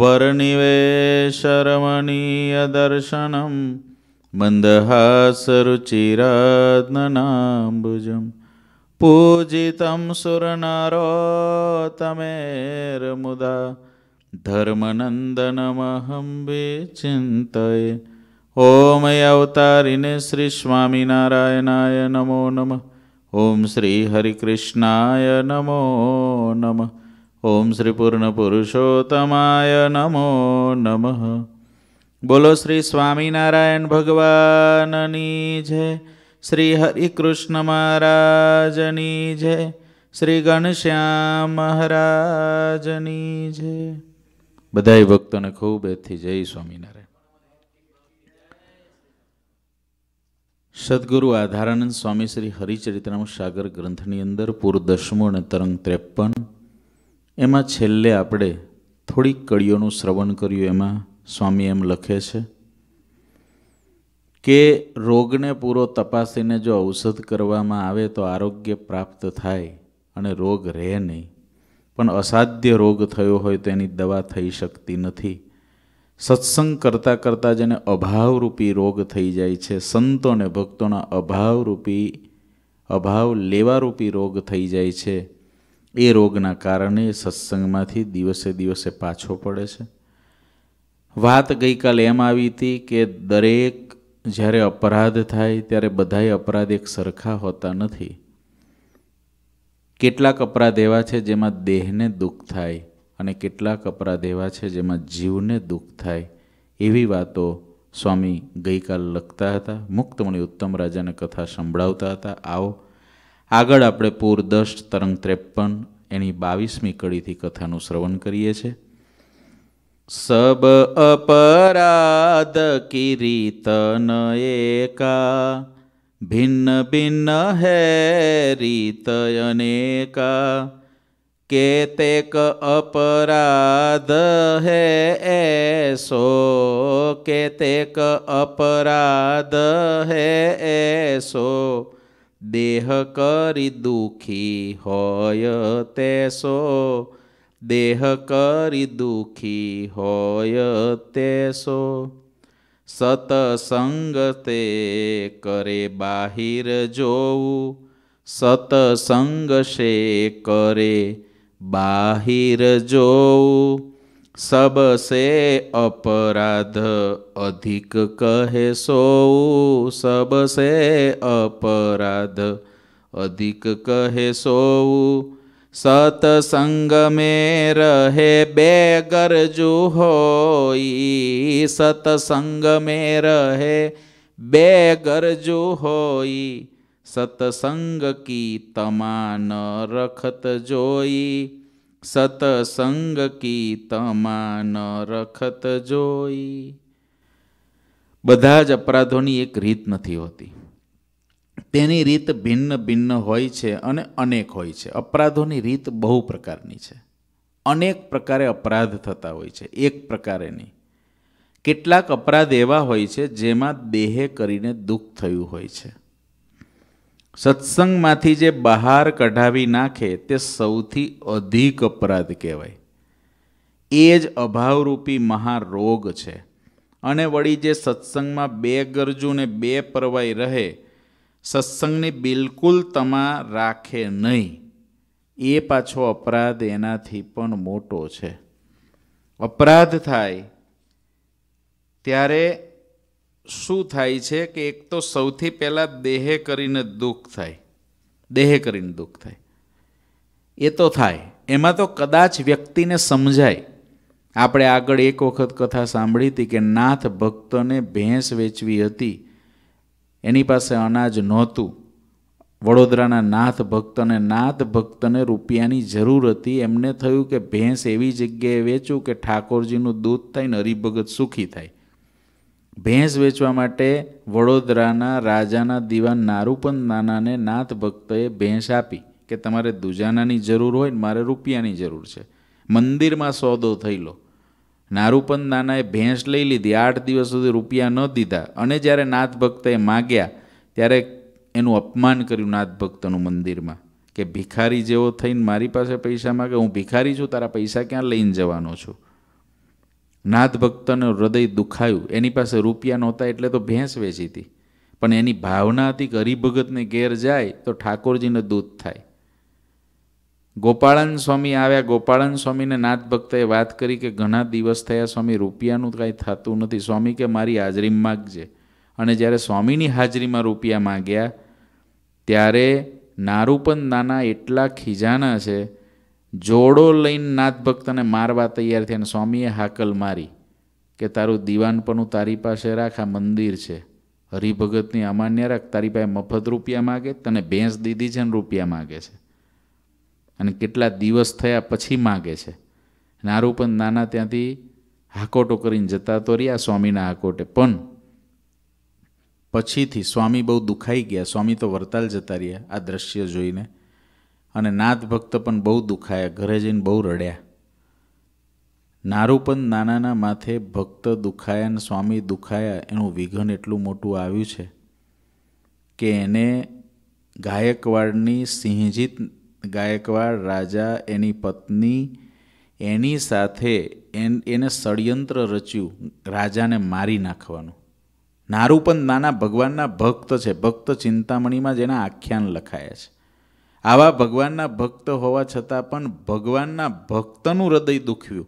वर्णिवेशरमणीयदर्शनं मन्दहासरुचिरात्मनाम्बुजं पूजितं सुरनरोतमेर्मुदा धर्मनन्दनमहं विचिन्तये ॐ अवतारिणे श्रीस्वामिनारायणाय नमो नमः ॐ श्रीहरिकृष्णाय नमो नमः ઓમ શ્રી પૂર્ણ પુરુષોત્તમાય નમો નમઃ બોલો શ્રી સ્વામિનારાયણ ભગવાનની જય શ્રી હરિકૃષ્ણ મહારાજની જય શ્રી ઘનશ્યામ મહારાજની જય બધાય ભક્તોને ખૂબ એથી જય સ્વામિનારાયણ સદગુરુ આધારાનંદ સ્વામી શ્રી હરિચરિત્રમ સાગર ગ્રંથની અંદર પૂર દસમો અને તરંગ ત્રેપન એમાં છેલ્લે આપણે થોડીક કડીઓનું શ્રવણ કર્યું એમાં સ્વામી એમ લખે છે કે રોગને પૂરો તપાસીને જો ઔષધ કરવામાં આવે તો આરોગ્ય પ્રાપ્ત થાય અને રોગ રહે નહીં પણ અસાધ્ય રોગ થયો હોય તો એની દવા થઈ શકતી નથી સત્સંગ કરતાં કરતાં જેને અભાવરૂપી રોગ થઈ જાય છે સંતોને ભક્તોના અભાવરૂપી અભાવ લેવારૂપી રોગ થઈ જાય છે એ રોગના કારણે સત્સંગમાંથી દિવસે દિવસે પાછો પડે છે વાત ગઈકાલ એમ આવી હતી કે દરેક જ્યારે અપરાધ થાય ત્યારે બધાય અપરાધ એક સરખા હોતા નથી કેટલાક અપરાધ એવા છે જેમાં દેહને દુઃખ થાય અને કેટલાક અપરાધ એવા છે જેમાં જીવને દુઃખ થાય એવી વાતો સ્વામી ગઈકાલ લખતા હતા મુક્તમણી ઉત્તમ રાજાને કથા સંભળાવતા હતા આવો આગળ આપણે પૂર દસ તરંગ ત્રેપન એની બાવીસમી કડીથી કથાનું શ્રવણ કરીએ છીએ સબ અપરાધ કિરીતન એકા ભિન્ન ભિન્ન હે રીત અનેકા કેતેક અપરાધ હે એસો કેતેક અપરાધ હે એસો દેહ કરી દુખી હોય તેસો દેહ કરી દુખી હોય તેસો સતસંગ તે કરે બાહિર જોવું સતસંગ શે કરે બાહિર જોવું सबसे अपराध अधिक कहे सो सबसे अपराध अधिक कहे सो सतसंग में रहे जो होई सतसंग में रहे जो होई सतसंग की तमान रखत जोई સતસંગ કી તમા રખત જોઈ બધા જ અપરાધોની એક રીત નથી હોતી તેની રીત ભિન્ન ભિન્ન હોય છે અને અનેક હોય છે અપરાધોની રીત બહુ પ્રકારની છે અનેક પ્રકારે અપરાધ થતા હોય છે એક પ્રકારે નહીં કેટલાક અપરાધ એવા હોય છે જેમાં દેહે કરીને દુઃખ થયું હોય છે સત્સંગમાંથી જે બહાર કઢાવી નાખે તે સૌથી અધિક અપરાધ કહેવાય એ જ અભાવરૂપી મહારોગ છે અને વળી જે સત્સંગમાં બે ગરજુ ને બે પરવાઈ રહે સત્સંગને બિલકુલ તમા રાખે નહીં એ પાછો અપરાધ એનાથી પણ મોટો છે અપરાધ થાય ત્યારે શું થાય છે કે એક તો સૌથી પહેલાં દેહે કરીને દુઃખ થાય દેહે કરીને દુઃખ થાય એ તો થાય એમાં તો કદાચ વ્યક્તિને સમજાય આપણે આગળ એક વખત કથા સાંભળી હતી કે નાથ ભક્તને ભેંસ વેચવી હતી એની પાસે અનાજ નહોતું વડોદરાના નાથ ભક્તને નાથ ભક્તને રૂપિયાની જરૂર હતી એમને થયું કે ભેંસ એવી જગ્યાએ વેચું કે ઠાકોરજીનું દૂધ થાય ને હરિભગત સુખી થાય ભેંસ વેચવા માટે વડોદરાના રાજાના દીવાન નારૂપન નાનાને નાથ ભક્તએ ભેંસ આપી કે તમારે દુજાનાની જરૂર હોય ને મારે રૂપિયાની જરૂર છે મંદિરમાં સોદો થયેલો નારૂપન નાનાએ ભેંસ લઈ લીધી આઠ દિવસ સુધી રૂપિયા ન દીધા અને જ્યારે નાથ ભક્તએ માગ્યા ત્યારે એનું અપમાન કર્યું નાથ ભક્તનું મંદિરમાં કે ભિખારી જેવો થઈને મારી પાસે પૈસા માગે હું ભિખારી છું તારા પૈસા ક્યાં લઈને જવાનો છું નાથ ભક્તનું હૃદય દુખાયું એની પાસે રૂપિયા નહોતા એટલે તો ભેંસ વેચી હતી પણ એની ભાવના હતી કે હરિભગતને ઘેર જાય તો ઠાકોરજીને દૂધ થાય ગોપાળન સ્વામી આવ્યા ગોપાળન સ્વામીને નાથ ભક્તએ વાત કરી કે ઘણા દિવસ થયા સ્વામી રૂપિયાનું કાંઈ થતું નથી સ્વામી કે મારી હાજરી માગજે અને જ્યારે સ્વામીની હાજરીમાં રૂપિયા માગ્યા ત્યારે નારૂપન નાના એટલા ખીજાના છે જોડો લઈને નાથ ભક્તને મારવા તૈયાર થયા અને સ્વામીએ હાકલ મારી કે તારું દીવાનપણું તારી પાસે રાખ આ મંદિર છે હરિભગતની અમાન્ય રાખ તારી પાસે મફત રૂપિયા માગે તને ભેંસ દીધી છે ને રૂપિયા માગે છે અને કેટલા દિવસ થયા પછી માગે છે નારું પણ નાના ત્યાંથી હાકોટો કરીને જતા તો રહ્યા સ્વામીના હાકોટે પણ પછીથી સ્વામી બહુ દુખાઈ ગયા સ્વામી તો વરતાલ જતા રહ્યા આ દ્રશ્ય જોઈને અને નાથ ભક્ત પણ બહુ દુખાયા ઘરે જઈને બહુ રડ્યા નારું પણ નાનાના માથે ભક્ત દુખાયા ને સ્વામી દુખાયા એનું વિઘન એટલું મોટું આવ્યું છે કે એને ગાયકવાડની સિંહજીત ગાયકવાડ રાજા એની પત્ની એની સાથે એને ષડયંત્ર રચ્યું રાજાને મારી નાખવાનું નારૂપંદ નાના ભગવાનના ભક્ત છે ભક્ત ચિંતામણીમાં જેના આખ્યાન લખાયા છે આવા ભગવાનના ભક્ત હોવા છતાં પણ ભગવાનના ભક્તનું હૃદય દુખ્યું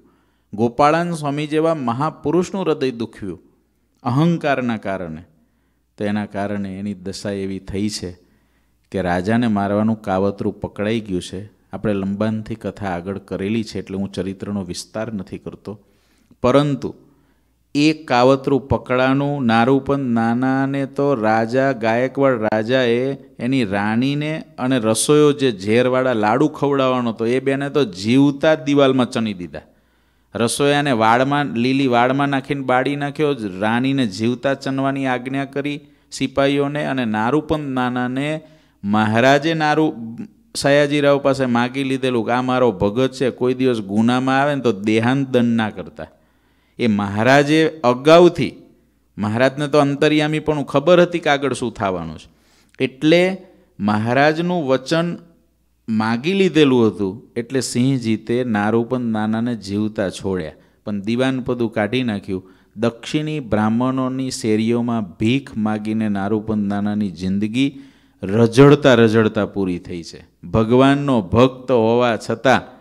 ગોપાળાન સ્વામી જેવા મહાપુરુષનું હૃદય દુખ્યું અહંકારના કારણે તેના કારણે એની દશા એવી થઈ છે કે રાજાને મારવાનું કાવતરું પકડાઈ ગયું છે આપણે લંબાનથી કથા આગળ કરેલી છે એટલે હું ચરિત્રનો વિસ્તાર નથી કરતો પરંતુ એ કાવતરું પકડાનું નારું પણ નાનાને તો રાજા ગાયકવાડ રાજાએ એની રાણીને અને રસોયો જે ઝેરવાળા લાડુ ખવડાવવાનો હતો એ બેને તો જીવતા જ દિવાલમાં ચણી દીધા રસોયાને વાળમાં લીલી વાળમાં નાખીને બાળી નાખ્યો રાણીને જીવતા ચનવાની આજ્ઞા કરી સિપાહીઓને અને નારૂપંત નાનાને મહારાજે નારુ સયાજીરાવ પાસે માગી લીધેલું કે આ મારો ભગત છે કોઈ દિવસ ગુનામાં આવે ને તો દેહાંત દંડ ના કરતા એ મહારાજે અગાઉથી મહારાજને તો અંતર્યામી પણ ખબર હતી કે આગળ શું થવાનું છે એટલે મહારાજનું વચન માગી લીધેલું હતું એટલે સિંહજીતે નારૂપન નાનાને જીવતા છોડ્યા પણ દિવાન દીવાનપદું કાઢી નાખ્યું દક્ષિણી બ્રાહ્મણોની શેરીઓમાં ભીખ માગીને નારૂપન નાનાની જિંદગી રઝળતા રઝળતા પૂરી થઈ છે ભગવાનનો ભક્ત હોવા છતાં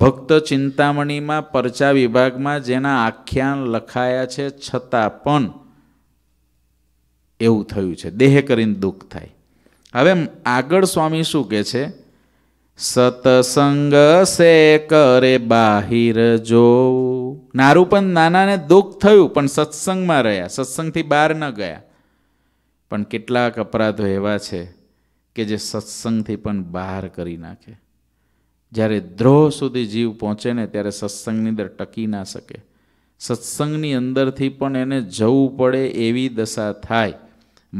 ભક્ત ચિંતામણીમાં પરચા વિભાગમાં જેના આખ્યાન લખાયા છે છતાં પણ એવું થયું છે દેહ કરીને દુઃખ થાય હવે આગળ સ્વામી શું કહે છે સતસંગ સે કરે બાહિર જો નારું પણ નાનાને દુઃખ થયું પણ સત્સંગમાં રહ્યા સત્સંગથી બહાર ન ગયા પણ કેટલાક અપરાધો એવા છે કે જે સત્સંગથી પણ બહાર કરી નાખે જ્યારે દ્રોહ સુધી જીવ પહોંચે ને ત્યારે સત્સંગની અંદર ટકી ના શકે સત્સંગની અંદરથી પણ એને જવું પડે એવી દશા થાય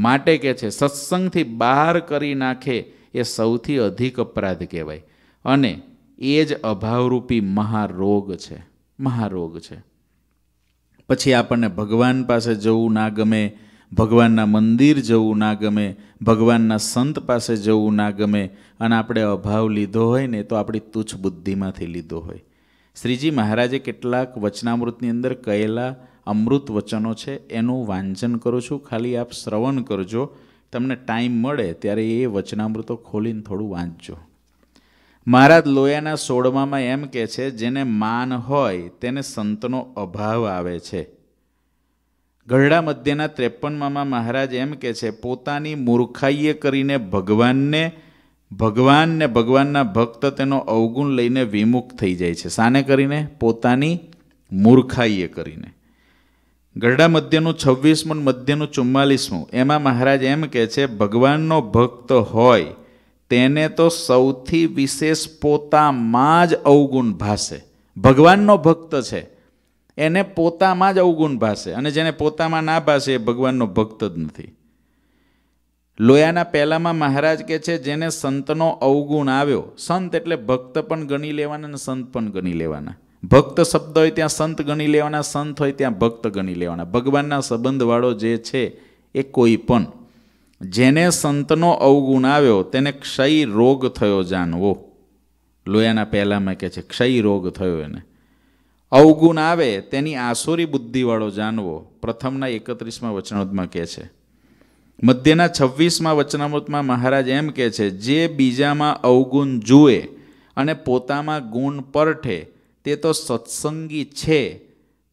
માટે કે છે સત્સંગથી બહાર કરી નાખે એ સૌથી અધિક અપરાધ કહેવાય અને એ જ અભાવરૂપી મહારોગ છે મહારોગ છે પછી આપણને ભગવાન પાસે જવું ના ગમે ભગવાનના મંદિર જવું ના ગમે ભગવાનના સંત પાસે જવું ના ગમે અને આપણે અભાવ લીધો હોય ને તો આપણી તુચ્છ બુદ્ધિમાંથી લીધો હોય શ્રીજી મહારાજે કેટલાક વચનામૃતની અંદર કહેલા અમૃત વચનો છે એનું વાંચન કરું છું ખાલી આપ શ્રવણ કરજો તમને ટાઈમ મળે ત્યારે એ વચનામૃતો ખોલીને થોડું વાંચજો મહારાજ લોયાના સોળમામાં એમ કહે છે જેને માન હોય તેને સંતનો અભાવ આવે છે ગઢડા મધ્યના ત્રેપનમાં મહારાજ એમ કહે છે પોતાની મૂર્ખાઈએ કરીને ભગવાનને ભગવાનને ભગવાનના ભક્ત તેનો અવગુણ લઈને વિમુખ થઈ જાય છે સાને કરીને પોતાની મૂર્ખાઈએ કરીને ગરડા મધ્યનું છવ્વીસમું મધ્યનું ચુમ્માલીસમું એમાં મહારાજ એમ કહે છે ભગવાનનો ભક્ત હોય તેને તો સૌથી વિશેષ પોતામાં જ અવગુણ ભાષે ભગવાનનો ભક્ત છે એને પોતામાં જ અવગુણ ભાસે અને જેને પોતામાં ના ભાસે એ ભગવાનનો ભક્ત જ નથી લોયાના પહેલામાં મહારાજ કહે છે જેને સંતનો અવગુણ આવ્યો સંત એટલે ભક્ત પણ ગણી લેવાના અને સંત પણ ગણી લેવાના ભક્ત શબ્દ હોય ત્યાં સંત ગણી લેવાના સંત હોય ત્યાં ભક્ત ગણી લેવાના ભગવાનના સંબંધવાળો જે છે એ કોઈ પણ જેને સંતનો અવગુણ આવ્યો તેને ક્ષય રોગ થયો જાણવો લોયાના પહેલામાં કહે છે ક્ષય રોગ થયો એને અવગુણ આવે તેની આસુરી બુદ્ધિવાળો જાણવો પ્રથમના એકત્રીસમાં વચનામૃતમાં કહે છે મધ્યના છવ્વીસમાં વચનામૃતમાં મહારાજ એમ કહે છે જે બીજામાં અવગુણ જુએ અને પોતામાં ગુણ પરઠે તે તો સત્સંગી છે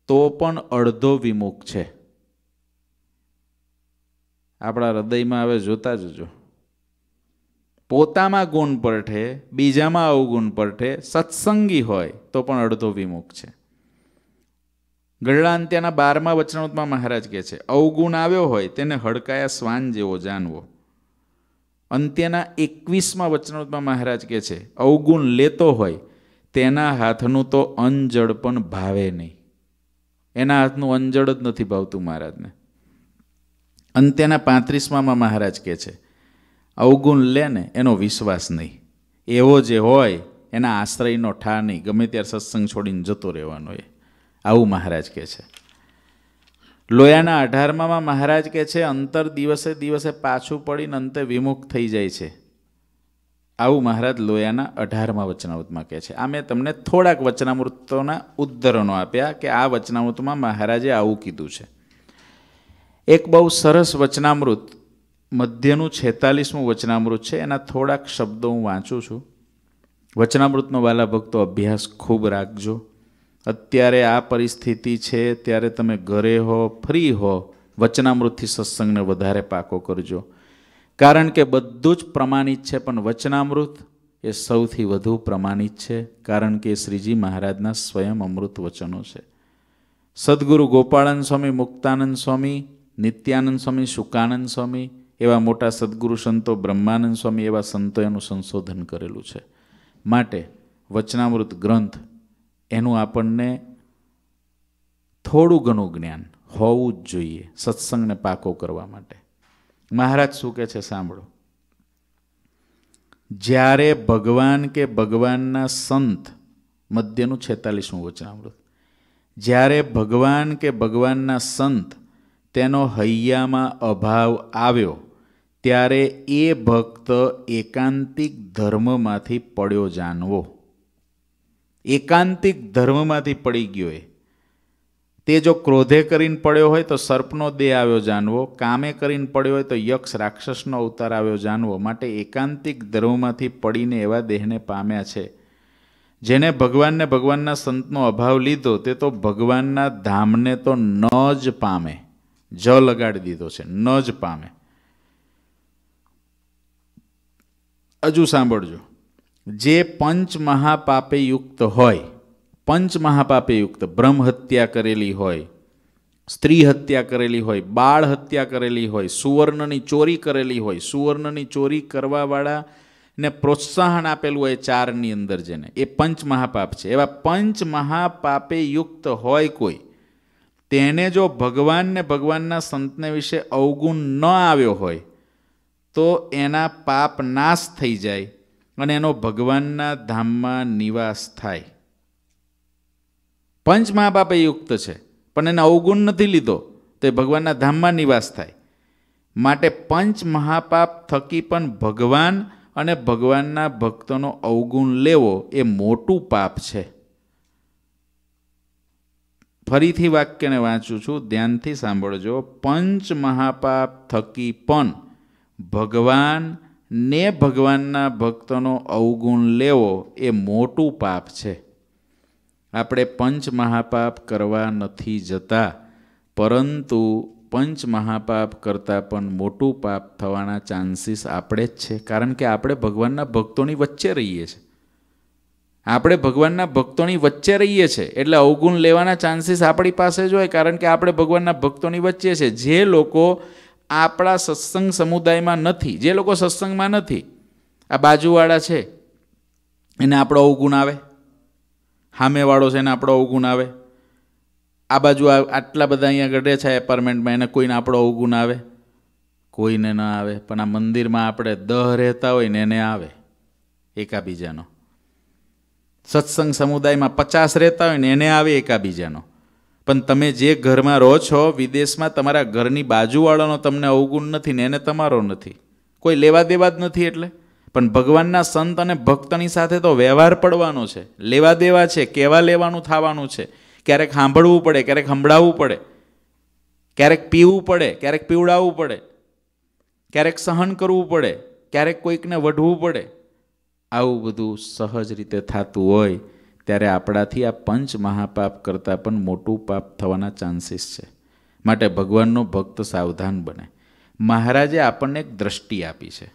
તો પણ અડધો વિમુખ છે આપણા હૃદયમાં હવે જોતા જજો પોતામાં ગુણ પરઠે બીજામાં અવગુણ પરઠે સત્સંગી હોય તો પણ અડધો વિમુખ છે ગઢડાંત્યાના બારમા વચનામૃતમાં મહારાજ કહે છે અવગુણ આવ્યો હોય તેને હડકાયા શ્વાન જેવો જાણવો અંત્યના એકવીસમાં વચનામૃતમાં મહારાજ કહે છે અવગુણ લેતો હોય તેના હાથનું તો અંજળ પણ ભાવે નહીં એના હાથનું અંજળ જ નથી ભાવતું મહારાજને અંત્યના પાંત્રીસમાં મહારાજ કહે છે અવગુણ લે ને એનો વિશ્વાસ નહીં એવો જે હોય એના આશ્રયનો ઠા નહીં ગમે ત્યારે સત્સંગ છોડીને જતો રહેવાનો એ આવું મહારાજ કહે છે લોયાના અઢારમાં મહારાજ કહે છે અંતર દિવસે દિવસે પાછું પડીને અંતે વિમુખ થઈ જાય છે આવું મહારાજ લોયાના અઢારમાં વચનામૃતમાં કહે છે આ મેં તમને થોડાક વચનામૃતોના ઉદ્ધરણો આપ્યા કે આ વચનામૃતમાં મહારાજે આવું કીધું છે એક બહુ સરસ વચનામૃત મધ્યનું છેતાલીસમું વચનામૃત છે એના થોડાક શબ્દો હું વાંચું છું વચનામૃતનો વાલા ભક્તો અભ્યાસ ખૂબ રાખજો અત્યારે આ પરિસ્થિતિ છે ત્યારે તમે ઘરે હો ફ્રી હો વચનામૃતથી સત્સંગને વધારે પાકો કરજો કારણ કે બધું જ પ્રમાણિત છે પણ વચનામૃત એ સૌથી વધુ પ્રમાણિત છે કારણ કે શ્રીજી મહારાજના સ્વયં અમૃત વચનો છે સદગુરુ ગોપાળાનંદ સ્વામી મુક્તાનંદ સ્વામી નિત્યાનંદ સ્વામી સુકાનંદ સ્વામી એવા મોટા સદગુરુ સંતો બ્રહ્માનંદ સ્વામી એવા સંતો એનું સંશોધન કરેલું છે માટે વચનામૃત ગ્રંથ એનું આપણને થોડું ઘણું જ્ઞાન હોવું જ જોઈએ સત્સંગને પાકો કરવા માટે મહારાજ શું કહે છે સાંભળો જ્યારે ભગવાન કે ભગવાનના સંત મધ્યનું છેતાલીસમું વચનામૃત જ્યારે ભગવાન કે ભગવાનના સંત તેનો હૈયામાં અભાવ આવ્યો ત્યારે એ ભક્ત એકાંતિક ધર્મમાંથી પડ્યો જાણવો એકાંતિક ધર્મમાંથી પડી ગયો એ તે જો ક્રોધે કરીને પડ્યો હોય તો સર્પનો દેહ આવ્યો જાણવો કામે કરીને પડ્યો હોય તો યક્ષ રાક્ષસનો અવતાર આવ્યો જાણવો માટે એકાંતિક ધર્મમાંથી પડીને એવા દેહને પામ્યા છે જેને ભગવાનને ભગવાનના સંતનો અભાવ લીધો તે તો ભગવાનના ધામને તો ન જ પામે જ લગાડી દીધો છે ન જ પામે હજુ સાંભળજો જે પંચ મહાપાપે યુક્ત હોય પંચ મહાપાપે યુક્ત બ્રહ્મ હત્યા કરેલી હોય સ્ત્રી હત્યા કરેલી હોય બાળ હત્યા કરેલી હોય સુવર્ણની ચોરી કરેલી હોય સુવર્ણની ચોરી કરવાવાળાને પ્રોત્સાહન આપેલું હોય ચારની અંદર જેને એ પંચ મહાપાપ છે એવા પંચ મહાપાપે યુક્ત હોય કોઈ તેને જો ભગવાનને ભગવાનના સંતને વિશે અવગુણ ન આવ્યો હોય તો એના પાપ નાશ થઈ જાય અને એનો ભગવાનના ધામમાં નિવાસ થાય પંચ મહાપાપ એ યુક્ત છે પણ એને અવગુણ નથી લીધો તો એ ભગવાનના ધામમાં નિવાસ થાય માટે પંચ મહાપાપ થકી પણ ભગવાન અને ભગવાનના ભક્તોનો અવગુણ લેવો એ મોટું પાપ છે ફરીથી વાક્યને વાંચું છું ધ્યાનથી સાંભળજો પંચ મહાપાપ થકી પણ ભગવાન ને ભગવાનના ભક્તનો અવગુણ લેવો એ મોટું પાપ છે આપણે પંચ મહાપાપ કરવા નથી જતા પરંતુ પંચ મહાપાપ કરતાં પણ મોટું પાપ થવાના ચાન્સીસ આપણે જ છે કારણ કે આપણે ભગવાનના ભક્તોની વચ્ચે રહીએ છીએ આપણે ભગવાનના ભક્તોની વચ્ચે રહીએ છીએ એટલે અવગુણ લેવાના ચાન્સીસ આપણી પાસે જ હોય કારણ કે આપણે ભગવાનના ભક્તોની વચ્ચે છે જે લોકો આપણા સત્સંગ સમુદાયમાં નથી જે લોકો સત્સંગમાં નથી આ બાજુવાળા છે એને આપણો અવગુણ આવે સામેવાળો છે એને આપણો અવગુણ આવે આ બાજુ આટલા બધા અહીંયા ગઢે છે એપાર્ટમેન્ટમાં એને કોઈને આપણો અવગુણ આવે કોઈને ન આવે પણ આ મંદિરમાં આપણે દહ રહેતા હોય ને એને આવે એકાબીજાનો સત્સંગ સમુદાયમાં પચાસ રહેતા હોય ને એને આવે એકાબીજાનો પણ તમે જે ઘરમાં રહો છો વિદેશમાં તમારા ઘરની બાજુવાળાનો તમને અવગુણ નથી ને એને તમારો નથી કોઈ લેવા દેવા જ નથી એટલે પણ ભગવાનના સંત અને ભક્તની સાથે તો વ્યવહાર પડવાનો છે લેવા દેવા છે કેવા લેવાનું થવાનું છે ક્યારેક સાંભળવું પડે ક્યારેક સંભળાવવું પડે ક્યારેક પીવું પડે ક્યારેક પીવડાવવું પડે ક્યારેક સહન કરવું પડે ક્યારેક કોઈકને વઢવું પડે આવું બધું સહજ રીતે થતું હોય ત્યારે આપણાથી આ પંચ મહાપાપ કરતાં પણ મોટું પાપ થવાના ચાન્સીસ છે માટે ભગવાનનો ભક્ત સાવધાન બને મહારાજે આપણને એક દ્રષ્ટિ આપી છે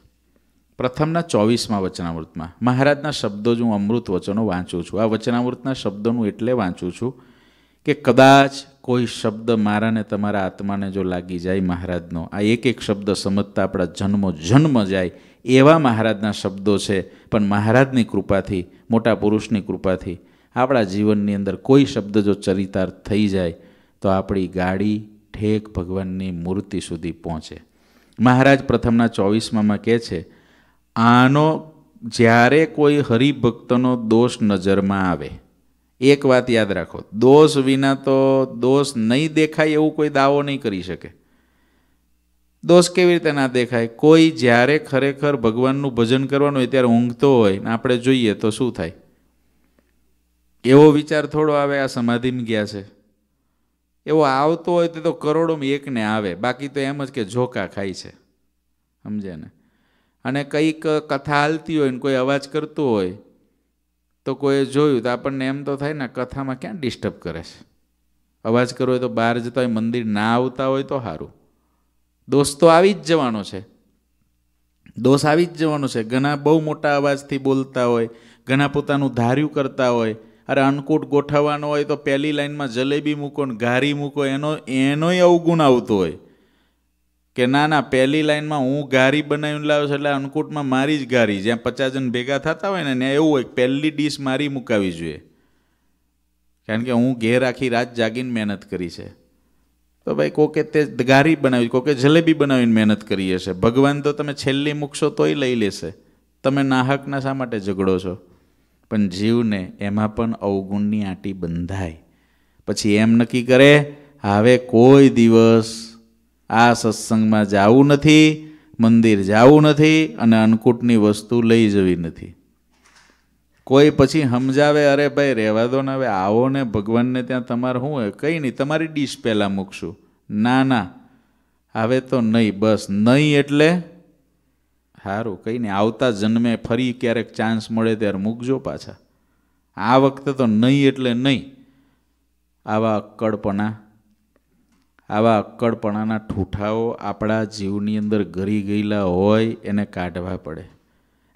પ્રથમના ચોવીસમાં વચનામૃતમાં મહારાજના શબ્દો જ હું અમૃત વચનો વાંચું છું આ વચનામૃતના શબ્દોનું એટલે વાંચું છું કે કદાચ કોઈ શબ્દ મારાને તમારા આત્માને જો લાગી જાય મહારાજનો આ એક એક શબ્દ સમજતા આપણા જન્મો જન્મ જાય એવા મહારાજના શબ્દો છે પણ મહારાજની કૃપાથી મોટા પુરુષની કૃપાથી આપણા જીવનની અંદર કોઈ શબ્દ જો ચરિતાર્થ થઈ જાય તો આપણી ગાડી ઠેક ભગવાનની મૂર્તિ સુધી પહોંચે મહારાજ પ્રથમના ચોવીસમાં કહે છે આનો જ્યારે કોઈ હરિભક્તનો દોષ નજરમાં આવે એક વાત યાદ રાખો દોષ વિના તો દોષ નહીં દેખાય એવું કોઈ દાવો નહીં કરી શકે દોષ કેવી રીતે ના દેખાય કોઈ જ્યારે ખરેખર ભગવાનનું ભજન કરવાનું હોય ત્યારે ઊંઘતો હોય ને આપણે જોઈએ તો શું થાય એવો વિચાર થોડો આવે આ સમાધિમાં ગયા છે એવો આવતો હોય તો કરોડોમાં એકને આવે બાકી તો એમ જ કે ઝોકા ખાય છે સમજે ને અને કંઈક કથા હાલતી હોય ને કોઈ અવાજ કરતો હોય તો કોઈએ જોયું તો આપણને એમ તો થાય ને કથામાં ક્યાં ડિસ્ટર્બ કરે છે અવાજ કરવો હોય તો બહાર જતા હોય મંદિર ના આવતા હોય તો સારું દોષ તો આવી જ જવાનો છે દોષ આવી જ જવાનો છે ઘણા બહુ મોટા અવાજથી બોલતા હોય ઘણા પોતાનું ધાર્યું કરતા હોય અરે અન્નકૂટ ગોઠવવાનો હોય તો પહેલી લાઈનમાં જલેબી મૂકો ને ઘારી મૂકો એનો એનોય અવગુણ આવતો હોય કે ના ના પહેલી લાઈનમાં હું ઘારી બનાવીને લાવ્યો છું એટલે અન્નકૂટમાં મારી જ ઘારી જ્યાં પચાસ જણ ભેગા થતા હોય ને ત્યાં એવું હોય પહેલી ડીશ મારી મુકાવી જોઈએ કારણ કે હું ઘેર આખી રાત જાગીને મહેનત કરી છે તો ભાઈ કોકે તે ગારી બનાવી કોકે જલેબી બનાવીને મહેનત કરીએ છે ભગવાન તો તમે છેલ્લી મૂકશો તોય લઈ લેશે તમે નાહકના શા માટે ઝઘડો છો પણ જીવને એમાં પણ અવગુણની આંટી બંધાય પછી એમ નક્કી કરે હવે કોઈ દિવસ આ સત્સંગમાં જવું નથી મંદિર જવું નથી અને અન્નકૂટની વસ્તુ લઈ જવી નથી કોઈ પછી સમજાવે અરે ભાઈ રહેવા દો ને હવે આવો ને ભગવાનને ત્યાં તમારે શું હોય કંઈ નહીં તમારી ડીશ પહેલાં મૂકશું ના ના હવે તો નહીં બસ નહીં એટલે સારું કંઈ નહીં આવતા જન્મે ફરી ક્યારેક ચાન્સ મળે ત્યારે મૂકજો પાછા આ વખતે તો નહીં એટલે નહીં આવા અક્કડપણા આવા અક્કડપણાના ઠૂઠાઓ આપણા જીવની અંદર ઘરી ગયેલા હોય એને કાઢવા પડે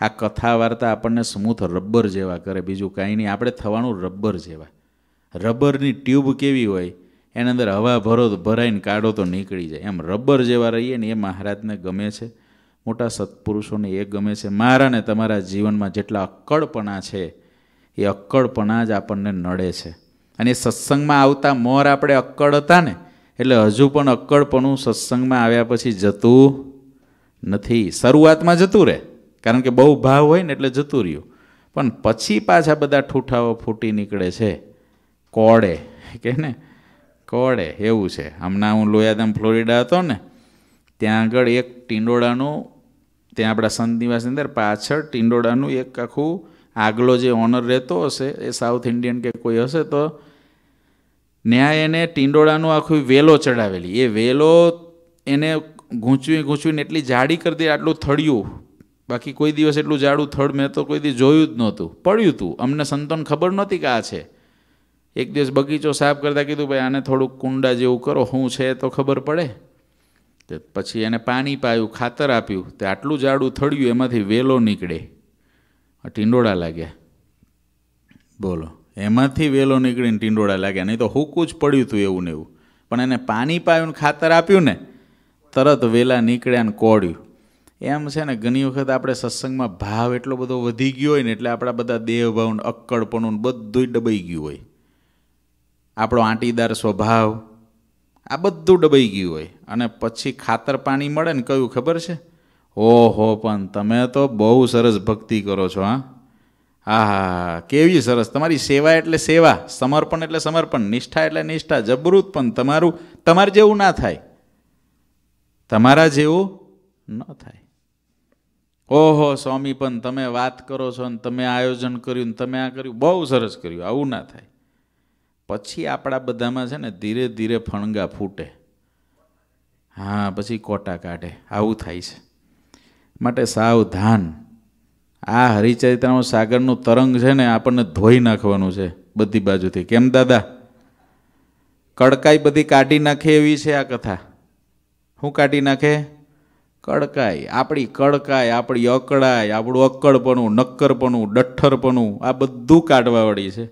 આ કથા વાર્તા આપણને સ્મૂથ રબર જેવા કરે બીજું કાંઈ નહીં આપણે થવાનું રબર જેવા રબરની ટ્યુબ કેવી હોય એની અંદર હવા ભરો ભરાઈને કાઢો તો નીકળી જાય એમ રબર જેવા રહીએ ને એ મહારાજને ગમે છે મોટા સત્પુરુષોને એ ગમે છે મારા તમારા જીવનમાં જેટલા અક્કડપણા છે એ અક્કડપણા જ આપણને નડે છે અને સત્સંગમાં આવતા મોર આપણે અક્કડ હતા ને એટલે હજુ પણ અક્કડપણું સત્સંગમાં આવ્યા પછી જતું નથી શરૂઆતમાં જતું રહે કારણ કે બહુ ભાવ હોય ને એટલે જતું રહ્યું પણ પછી પાછા બધા ઠૂઠાઓ ફૂટી નીકળે છે કોડે કે ને કોડે એવું છે હમણાં હું લોયાધામ ફ્લોરિડા હતો ને ત્યાં આગળ એક ટીંડોળાનું ત્યાં આપણા સંત નિવાસની અંદર પાછળ ટીંડોળાનું એક આખું આગલો જે ઓનર રહેતો હશે એ સાઉથ ઇન્ડિયન કે કોઈ હશે તો ન્યાય એને ટીંડોળાનું આખું વેલો ચડાવેલી એ વેલો એને ગૂંચવી ગૂંચવીને એટલી જાડી કરી દે આટલું થળિયું બાકી કોઈ દિવસ એટલું જાડું થડ મેં તો કોઈ દિવસ જોયું જ નહોતું પડ્યું હતું અમને સંતોને ખબર નહોતી કે આ છે એક દિવસ બગીચો સાફ કરતાં કીધું ભાઈ આને થોડુંક કુંડા જેવું કરો શું છે તો ખબર પડે તે પછી એને પાણી પાયું ખાતર આપ્યું તે આટલું જાડું થળ્યું એમાંથી વેલો નીકળે ટીંડોળા લાગ્યા બોલો એમાંથી વેલો નીકળીને ટીંડોળા લાગ્યા નહીં તો હુકું જ પડ્યું હતું એવું ને એવું પણ એને પાણી પાયું ખાતર આપ્યું ને તરત વેલા નીકળ્યા ને કોડ્યું એમ છે ને ઘણી વખત આપણે સત્સંગમાં ભાવ એટલો બધો વધી ગયો હોય ને એટલે આપણા બધા દેહભાવ અક્કડપણું બધું ડબાઈ ગયું હોય આપણો આંટીદાર સ્વભાવ આ બધું ડબાઈ ગયું હોય અને પછી ખાતર પાણી મળે ને કયું ખબર છે ઓહો પણ તમે તો બહુ સરસ ભક્તિ કરો છો હા હા હા કેવી સરસ તમારી સેવા એટલે સેવા સમર્પણ એટલે સમર્પણ નિષ્ઠા એટલે નિષ્ઠા જબરૂત પણ તમારું તમારે જેવું ના થાય તમારા જેવું ન થાય ઓહો સ્વામી પણ તમે વાત કરો છો ને તમે આયોજન કર્યું ને તમે આ કર્યું બહુ સરસ કર્યું આવું ના થાય પછી આપણા બધામાં છે ને ધીરે ધીરે ફણગા ફૂટે હા પછી કોટા કાઢે આવું થાય છે માટે સાવધાન આ હરિચરિત્રાનું સાગરનું તરંગ છે ને આપણને ધોઈ નાખવાનું છે બધી બાજુથી કેમ દાદા કડકાઈ બધી કાઢી નાખે એવી છે આ કથા શું કાઢી નાખે કડકાય આપણી કડકાય આપણી અકળાય આપણું અક્કડપણું નક્કરપણું ડઠ્ઠરપણું આ બધું કાઢવાવાળી છે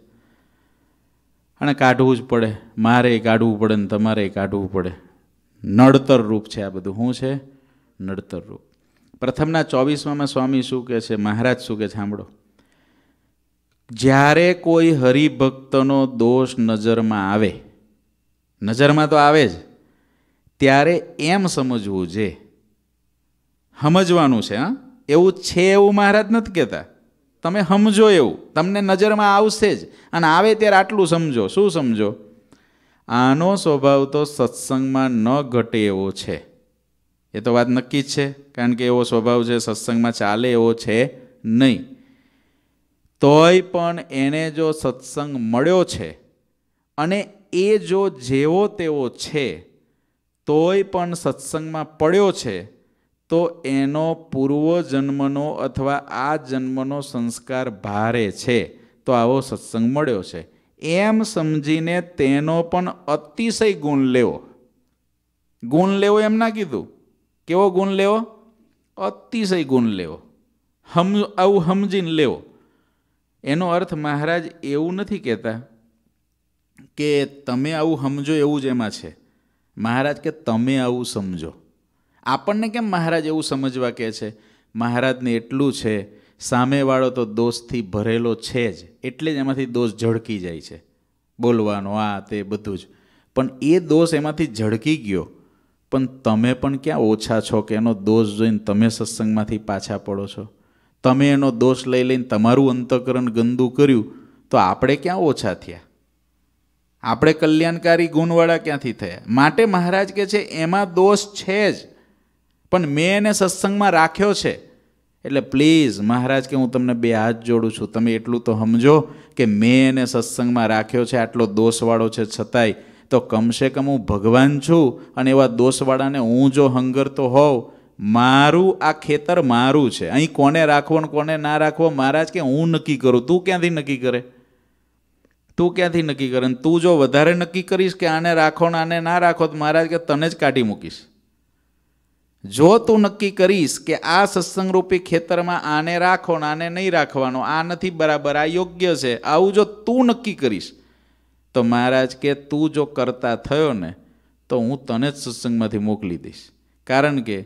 અને કાઢવું જ પડે મારે કાઢવું પડે ને તમારે કાઢવું પડે નડતર રૂપ છે આ બધું શું છે નડતર રૂપ પ્રથમના ચોવીસમાં સ્વામી શું કહે છે મહારાજ શું કહે છે સાંભળો જ્યારે કોઈ હરિભક્તનો દોષ નજરમાં આવે નજરમાં તો આવે જ ત્યારે એમ સમજવું જોઈએ સમજવાનું છે હા એવું છે એવું મહારાજ નથી કહેતા તમે સમજો એવું તમને નજરમાં આવશે જ અને આવે ત્યારે આટલું સમજો શું સમજો આનો સ્વભાવ તો સત્સંગમાં ન ઘટે એવો છે એ તો વાત નક્કી જ છે કારણ કે એવો સ્વભાવ છે સત્સંગમાં ચાલે એવો છે નહીં તોય પણ એને જો સત્સંગ મળ્યો છે અને એ જો જેવો તેવો છે તોય પણ સત્સંગમાં પડ્યો છે તો એનો પૂર્વજન્મનો અથવા આ જન્મનો સંસ્કાર ભારે છે તો આવો સત્સંગ મળ્યો છે એમ સમજીને તેનો પણ અતિશય ગુણ લેવો ગુણ લેવો એમ ના કીધું કેવો ગુણ લેવો અતિશય ગુણ લેવો હમ આવું સમજીને લેવો એનો અર્થ મહારાજ એવું નથી કહેતા કે તમે આવું સમજો એવું જ એમાં છે મહારાજ કે તમે આવું સમજો આપણને કેમ મહારાજ એવું સમજવા કે છે મહારાજને એટલું છે સામેવાળો તો દોષથી ભરેલો છે જ એટલે જ એમાંથી દોષ ઝળકી જાય છે બોલવાનો આ તે બધું જ પણ એ દોષ એમાંથી ઝળકી ગયો પણ તમે પણ ક્યાં ઓછા છો કે એનો દોષ જોઈને તમે સત્સંગમાંથી પાછા પડો છો તમે એનો દોષ લઈ લઈને તમારું અંતઃકરણ ગંદુ કર્યું તો આપણે ક્યાં ઓછા થયા આપણે કલ્યાણકારી ગુણવાળા ક્યાંથી થયા માટે મહારાજ કે છે એમાં દોષ છે જ પણ મેં એને સત્સંગમાં રાખ્યો છે એટલે પ્લીઝ મહારાજ કે હું તમને બે હાથ જોડું છું તમે એટલું તો સમજો કે મેં એને સત્સંગમાં રાખ્યો છે આટલો દોષવાળો છે છતાંય તો કમસે કમ હું ભગવાન છું અને એવા દોષવાળાને હું જો હંગરતો હોઉં મારું આ ખેતર મારું છે અહીં કોને રાખવો ને કોને ના રાખવો મહારાજ કે હું નક્કી કરું તું ક્યાંથી નક્કી કરે તું ક્યાંથી નક્કી કરે તું જો વધારે નક્કી કરીશ કે આને રાખો ને આને ના રાખો તો મહારાજ કે તને જ કાઢી મૂકીશ જો તું નક્કી કરીશ કે આ સત્સંગરૂપી ખેતરમાં આને રાખો ને આને નહીં રાખવાનો આ નથી બરાબર આ યોગ્ય છે આવું જો તું નક્કી કરીશ તો મહારાજ કે તું જો કરતા થયો ને તો હું તને જ સત્સંગમાંથી મોકલી દઈશ કારણ કે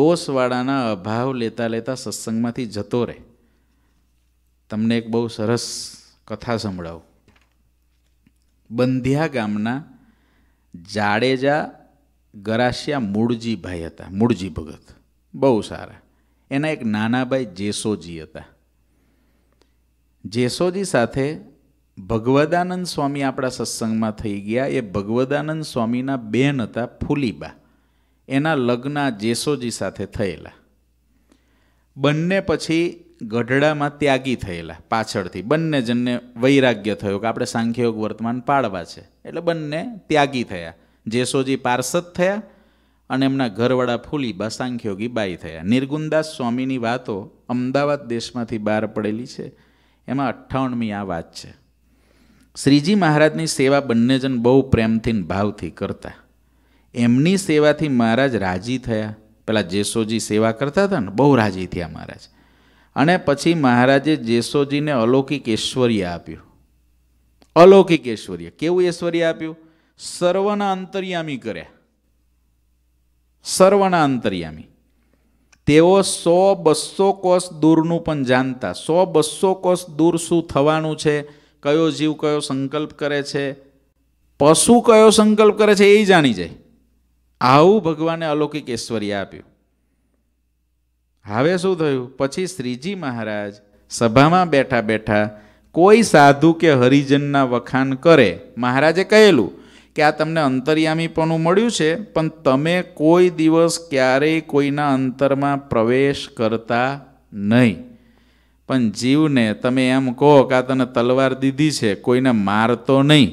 દોષવાળાના અભાવ લેતા લેતા સત્સંગમાંથી જતો રહે તમને એક બહુ સરસ કથા સંભળાવું બંધિયા ગામના જાડેજા ગરાશિયા મૂળજીભાઈ હતા મૂળજી ભગત બહુ સારા એના એક નાનાભાઈ જેસોજી હતા જેસોજી સાથે ભગવદાનંદ સ્વામી આપણા સત્સંગમાં થઈ ગયા એ ભગવદાનંદ સ્વામીના બેન હતા ફૂલીબા એના લગ્ન જેસોજી સાથે થયેલા બંને પછી ગઢડામાં ત્યાગી થયેલા પાછળથી બંને જણને વૈરાગ્ય થયો કે આપણે સાંખ્યયોગ વર્તમાન પાડવા છે એટલે બંને ત્યાગી થયા જેસોજી પાર્ષદ થયા અને એમના ઘરવાળા ફૂલી બસાંખ્યોગી બાઈ થયા નિર્ગુંદાસ સ્વામીની વાતો અમદાવાદ દેશમાંથી બહાર પડેલી છે એમાં અઠ્ઠાવનમી આ વાત છે શ્રીજી મહારાજની સેવા બંને જણ બહુ પ્રેમથી ભાવથી કરતા એમની સેવાથી મહારાજ રાજી થયા પહેલાં જેસોજી સેવા કરતા હતા ને બહુ રાજી થયા મહારાજ અને પછી મહારાજે જેસોજીને અલૌકિક ઐશ્વર્ય આપ્યું અલૌકિક ઐશ્વર્ય કેવું ઐશ્વર્ય આપ્યું સર્વના અંતર્યામી કર્યા સર્વના અંતર્યામી તેઓ સો બસો કોષ દૂરનું પણ જાણતા સો બસો કોષ દૂર શું થવાનું છે કયો જીવ કયો સંકલ્પ કરે છે પશુ કયો સંકલ્પ કરે છે એ જાણી જાય આવું ભગવાને અલૌકિક ઐશ્વર્ય આપ્યું હવે શું થયું પછી શ્રીજી મહારાજ સભામાં બેઠા બેઠા કોઈ સાધુ કે હરિજનના વખાણ કરે મહારાજે કહેલું કે આ તમને અંતર્યામીપણું મળ્યું છે પણ તમે કોઈ દિવસ ક્યારેય કોઈના અંતરમાં પ્રવેશ કરતા નહીં પણ જીવને તમે એમ કહો કે આ તને તલવાર દીધી છે કોઈને મારતો નહીં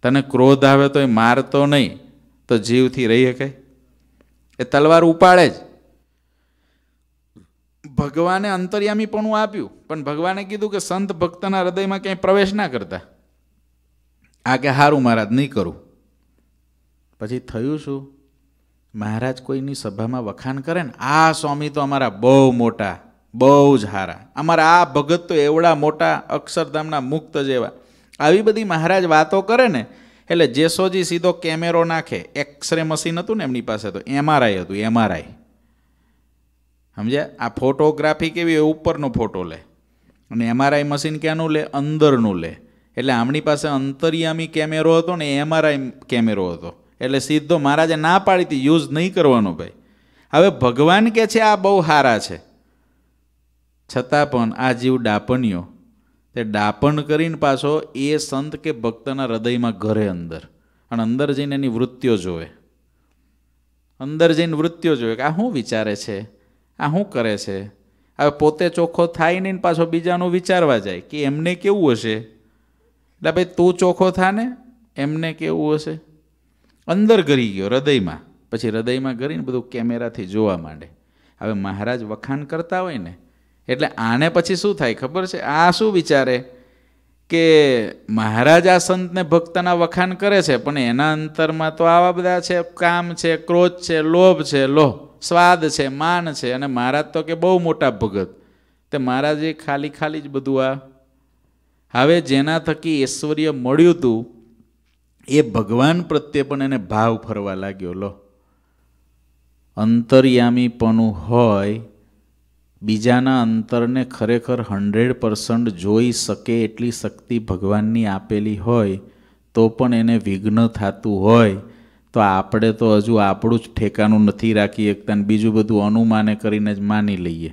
તને ક્રોધ આવે તો એ મારતો નહીં તો જીવથી રહી શકે એ તલવાર ઉપાડે જ ભગવાને અંતર્યામીપણું આપ્યું પણ ભગવાને કીધું કે સંત ભક્તના હૃદયમાં ક્યાંય પ્રવેશ ના કરતા આ કે સારું મહારાજ નહીં કરું પછી થયું શું મહારાજ કોઈની સભામાં વખાણ કરે ને આ સ્વામી તો અમારા બહુ મોટા બહુ જ હારા અમારા આ ભગત તો એવડા મોટા અક્ષરધામના મુક્ત જેવા આવી બધી મહારાજ વાતો કરે ને એટલે જેસોજી સીધો કેમેરો નાખે એક્સરે મશીન હતું ને એમની પાસે તો એમઆરઆઈ હતું એમઆરઆઈ સમજ્યા આ ફોટોગ્રાફી કેવી ઉપરનો ફોટો લે અને એમઆરઆઈ મશીન ક્યાંનું લે અંદરનું લે એટલે આમની પાસે અંતરિયામી કેમેરો હતો ને એમઆરઆઈ કેમેરો હતો એટલે સીધો મહારાજે ના પાડી હતી યુઝ નહીં કરવાનો ભાઈ હવે ભગવાન કે છે આ બહુ સારા છે છતાં પણ આ જીવ ડાપણ્યો તે ડાપણ કરીને પાછો એ સંત કે ભક્તના હૃદયમાં ઘરે અંદર અને અંદર જઈને એની વૃત્તિઓ જોવે અંદર જઈને વૃત્તિઓ જોવે કે આ શું વિચારે છે આ શું કરે છે હવે પોતે ચોખ્ખો થાય નહીં પાછો બીજાનું વિચારવા જાય કે એમને કેવું હશે એટલે ભાઈ તું ચોખ્ખો ને એમને કેવું હશે અંદર ગરી ગયો હૃદયમાં પછી હૃદયમાં ગરીને બધું કેમેરાથી જોવા માંડે હવે મહારાજ વખાણ કરતા હોય ને એટલે આને પછી શું થાય ખબર છે આ શું વિચારે કે મહારાજ આ સંતને ભક્તના વખાણ કરે છે પણ એના અંતરમાં તો આવા બધા છે કામ છે ક્રોધ છે લોભ છે લોહ સ્વાદ છે માન છે અને મહારાજ તો કે બહુ મોટા ભગત તે મહારાજે ખાલી ખાલી જ બધું આ હવે જેના થકી ઐશ્વર્ય મળ્યું હતું એ ભગવાન પ્રત્યે પણ એને ભાવ ફરવા લાગ્યો લો અંતર્યામીપણું હોય બીજાના અંતરને ખરેખર હંડ્રેડ પર્સન્ટ જોઈ શકે એટલી શક્તિ ભગવાનની આપેલી હોય તો પણ એને વિઘ્ન થતું હોય તો આપણે તો હજુ આપણું જ ઠેકાનું નથી રાખી શકતા બીજું બધું અનુમાને કરીને જ માની લઈએ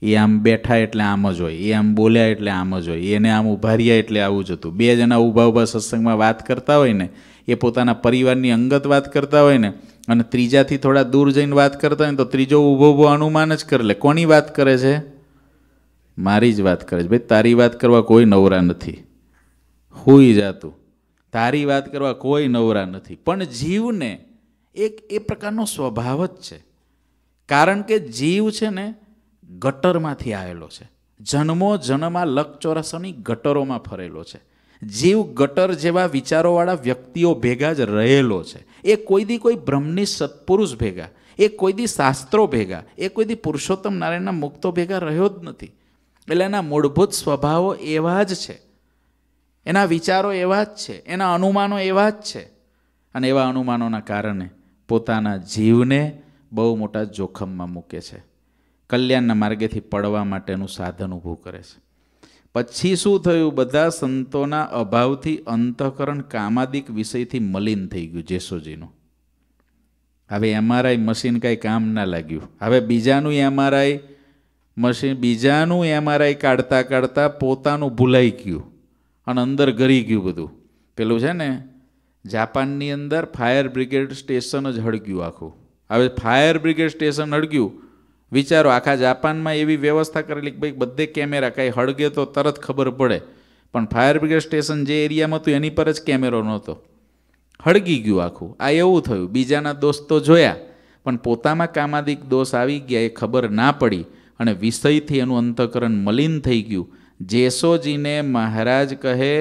એ આમ બેઠા એટલે આમ જ હોય એ આમ બોલ્યા એટલે આમ જ હોય એને આમ ઊભા રહ્યા એટલે આવું જ હતું બે જણા ઊભા ઊભા સત્સંગમાં વાત કરતા હોય ને એ પોતાના પરિવારની અંગત વાત કરતા હોય ને અને ત્રીજાથી થોડા દૂર જઈને વાત કરતા હોય ને તો ત્રીજો ઊભો ઊભો અનુમાન જ કરે કોની વાત કરે છે મારી જ વાત કરે છે ભાઈ તારી વાત કરવા કોઈ નવરા નથી હોઈ જાતું તારી વાત કરવા કોઈ નવરા નથી પણ જીવને એક એ પ્રકારનો સ્વભાવ જ છે કારણ કે જીવ છે ને ગટરમાંથી આવેલો છે જન્મો જન્મા લકચોરસોની ગટરોમાં ફરેલો છે જીવ ગટર જેવા વિચારોવાળા વ્યક્તિઓ ભેગા જ રહેલો છે એ કોઈ દી કોઈ બ્રહ્મની સત્પુરુષ ભેગા એ કોઈ દી શાસ્ત્રો ભેગા એ કોઈ દી પુરુષોત્તમ નારાયણના મુક્તો ભેગા રહ્યો જ નથી એટલે એના મૂળભૂત સ્વભાવો એવા જ છે એના વિચારો એવા જ છે એના અનુમાનો એવા જ છે અને એવા અનુમાનોના કારણે પોતાના જીવને બહુ મોટા જોખમમાં મૂકે છે કલ્યાણના માર્ગેથી પડવા માટેનું સાધન ઊભું કરે છે પછી શું થયું બધા સંતોના અભાવથી અંતઃકરણ કામાદિક વિષયથી મલિન થઈ ગયું જેસોજીનું હવે એમઆરઆઈ મશીન કાંઈ કામ ના લાગ્યું હવે બીજાનું એમઆરઆઈ મશીન બીજાનું એમઆરઆઈ કાઢતા કાઢતા પોતાનું ભૂલાઈ ગયું અને અંદર ગરી ગયું બધું પેલું છે ને જાપાનની અંદર ફાયર બ્રિગેડ સ્ટેશન જ હળગ્યું આખું હવે ફાયર બ્રિગેડ સ્ટેશન હળગ્યું વિચારો આખા જાપાનમાં એવી વ્યવસ્થા કરેલી કે ભાઈ બધે કેમેરા કાંઈ હળગે તો તરત ખબર પડે પણ ફાયર બ્રિગેડ સ્ટેશન જે એરિયામાં હતું એની પર જ કેમેરો નહોતો હળગી ગયું આખું આ એવું થયું બીજાના દોષ તો જોયા પણ પોતામાં કામાદિક દોષ આવી ગયા એ ખબર ના પડી અને વિષયથી એનું અંતઃકરણ મલિન થઈ ગયું જેસોજીને મહારાજ કહે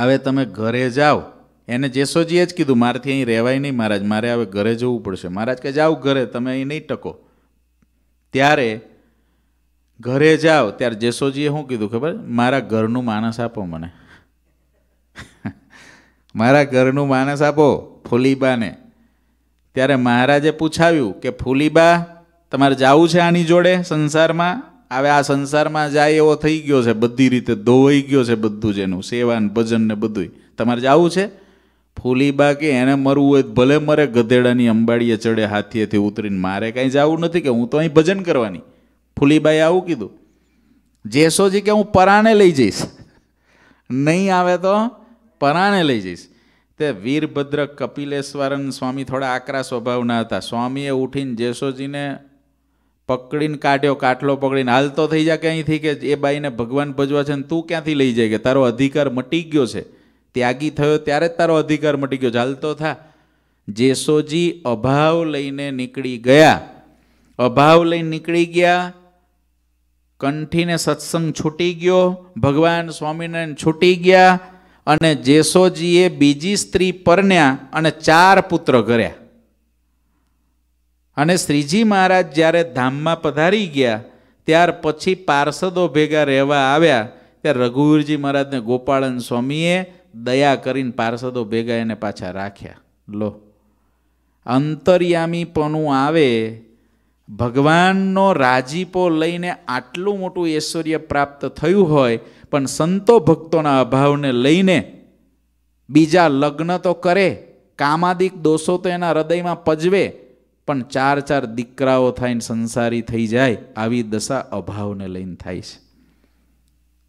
હવે તમે ઘરે જાઓ એને જેસોજીએ જ કીધું મારાથી અહીં રહેવાય નહીં મહારાજ મારે હવે ઘરે જવું પડશે મહારાજ કે જાઓ ઘરે તમે અહીં નહીં ટકો ત્યારે ઘરે જાઓ ત્યારે જેસોજીએ શું કીધું ખબર મારા ઘરનું માણસ આપો મને મારા ઘરનું માણસ આપો ફૂલીબાને ત્યારે મહારાજે પૂછાવ્યું કે ફૂલીબા તમારે જવું છે આની જોડે સંસારમાં હવે આ સંસારમાં જાય એવો થઈ ગયો છે બધી રીતે ધોવાઈ ગયો છે બધું જ એનું સેવા ને ભજન ને બધુંય તમારે જવું છે ફૂલીબા કે એને મરવું હોય ભલે મરે ગધેડાની અંબાડીએ ચડે હાથીએથી ઉતરીને મારે કાંઈ જવું નથી કે હું તો અહીં ભજન કરવાની ફૂલીબાએ આવું કીધું જેસોજી કે હું પરાણે લઈ જઈશ નહીં આવે તો પરાણે લઈ જઈશ તે વીરભદ્ર કપિલેશ્વરન સ્વામી થોડા આકરા સ્વભાવના હતા સ્વામીએ ઉઠીને જેસોજીને પકડીને કાઢ્યો કાટલો પકડીને હાલતો થઈ જાય કે અહીંથી કે એ બાઈને ભગવાન ભજવા છે ને તું ક્યાંથી લઈ જાય કે તારો અધિકાર મટી ગયો છે ત્યાગી થયો ત્યારે જ તારો અધિકાર મટી ગયો ચાલતો થા જેસોજી અભાવ લઈને નીકળી ગયા અભાવ લઈ નીકળી ગયા કંઠીને સત્સંગ છૂટી ગયો ભગવાન સ્વામિનારાયણ છૂટી ગયા અને જેસોજીએ બીજી સ્ત્રી પરણ્યા અને ચાર પુત્ર કર્યા અને શ્રીજી મહારાજ જ્યારે ધામમાં પધારી ગયા ત્યાર પછી પાર્ષદો ભેગા રહેવા આવ્યા ત્યારે રઘુવીરજી મહારાજને ગોપાળન સ્વામીએ દયા કરીને પાર્ષદો ભેગા એને પાછા રાખ્યા લો અંતર્યામીપણું આવે ભગવાનનો રાજીપો લઈને આટલું મોટું ઐશ્વર્ય પ્રાપ્ત થયું હોય પણ સંતો ભક્તોના અભાવને લઈને બીજા લગ્ન તો કરે કામાદિક દોષો તો એના હૃદયમાં પજવે પણ ચાર ચાર દીકરાઓ થઈને સંસારી થઈ જાય આવી દશા અભાવને લઈને થાય છે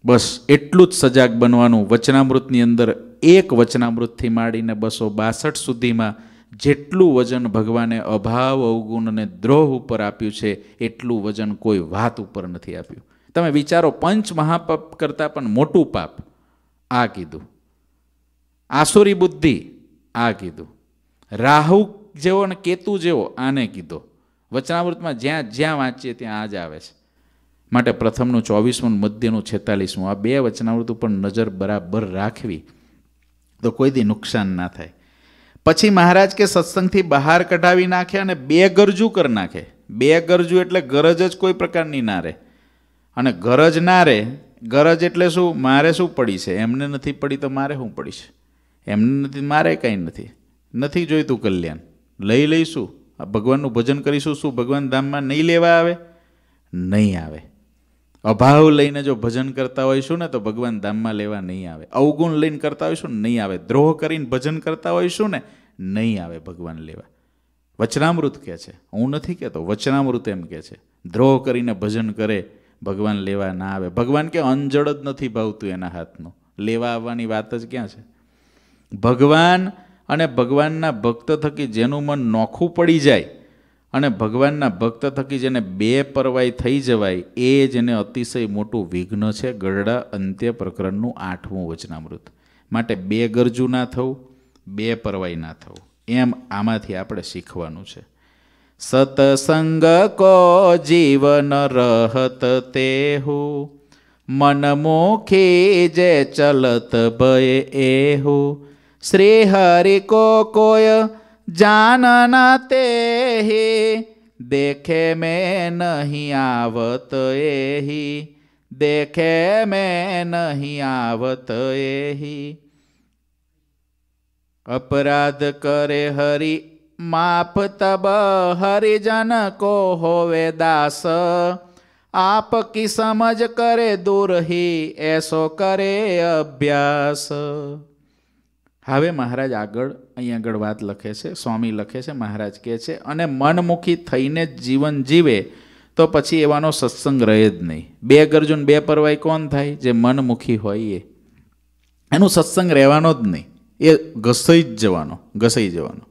બસ એટલું જ સજાગ બનવાનું વચનામૃતની અંદર એક વચનામૃતથી માંડીને બસો બાસઠ સુધીમાં જેટલું વજન ભગવાને અભાવ અવગુણ અને દ્રોહ ઉપર આપ્યું છે એટલું વજન કોઈ વાત ઉપર નથી આપ્યું તમે વિચારો પંચ મહાપાપ કરતાં પણ મોટું પાપ આ કીધું આસુરી બુદ્ધિ આ કીધું રાહુ જેવો અને કેતુ જેવો આને કીધો વચનામૃતમાં જ્યાં જ્યાં વાંચીએ ત્યાં આ જ આવે છે માટે પ્રથમનું ચોવીસમું મધ્યનું છેતાલીસમું આ બે વચનાવૃત ઉપર નજર બરાબર રાખવી તો કોઈ દી નુકસાન ના થાય પછી મહારાજ કે સત્સંગથી બહાર કઢાવી નાખે અને બે ગરજુ કરી નાખે બે ગરજુ એટલે ગરજ જ કોઈ પ્રકારની ના રહે અને ગરજ ના રહે ગરજ એટલે શું મારે શું પડી છે એમને નથી પડી તો મારે શું પડી છે એમને નથી મારે કાંઈ નથી નથી જોઈતું કલ્યાણ લઈ લઈશું આ ભગવાનનું ભજન કરીશું શું ભગવાન ધામમાં નહીં લેવા આવે નહીં આવે અભાવ લઈને જો ભજન કરતા હોઈશું ને તો ભગવાન ધામમાં લેવા નહીં આવે અવગુણ લઈને કરતા હોઈશું નહીં આવે દ્રોહ કરીને ભજન કરતા હોઈશું ને નહીં આવે ભગવાન લેવા વચનામૃત કહે છે હું નથી કહેતો વચનામૃત એમ કહે છે દ્રોહ કરીને ભજન કરે ભગવાન લેવા ના આવે ભગવાન કે અંજળ જ નથી ભાવતું એના હાથનું લેવા આવવાની વાત જ ક્યાં છે ભગવાન અને ભગવાનના ભક્ત થકી જેનું મન નોખું પડી જાય અને ભગવાનના ભક્ત થકી જેને બે પરવાય થઈ જવાય એ જેને અતિશય મોટું વિઘ્ન છે ગરડા અંત્ય પ્રકરણનું આઠમું વચનામૃત માટે બે ગરજુ ના થવું બે પરવાય ના થવું એમ આમાંથી આપણે શીખવાનું છે સતસંગ કો જીવન રહત તેહુ મનમોખી જે ચલત ભય એહુ શ્રી હરિ કો કોય જાનના તે ही देखे में नहीं आवत ही देखे में नहीं आवत ही अपराध करे हरि माप तब हरिजन को होवे दास आपकी समझ करे दूर ही ऐसो करे अभ्यास હવે મહારાજ આગળ અહીં આગળ વાત લખે છે સ્વામી લખે છે મહારાજ કહે છે અને મનમુખી થઈને જીવન જીવે તો પછી એવાનો સત્સંગ રહે જ નહીં બે ગરજુન બે પરવાય કોણ થાય જે મનમુખી હોય એ એનું સત્સંગ રહેવાનો જ નહીં એ ઘસાઈ જ જવાનો ઘસાઈ જવાનો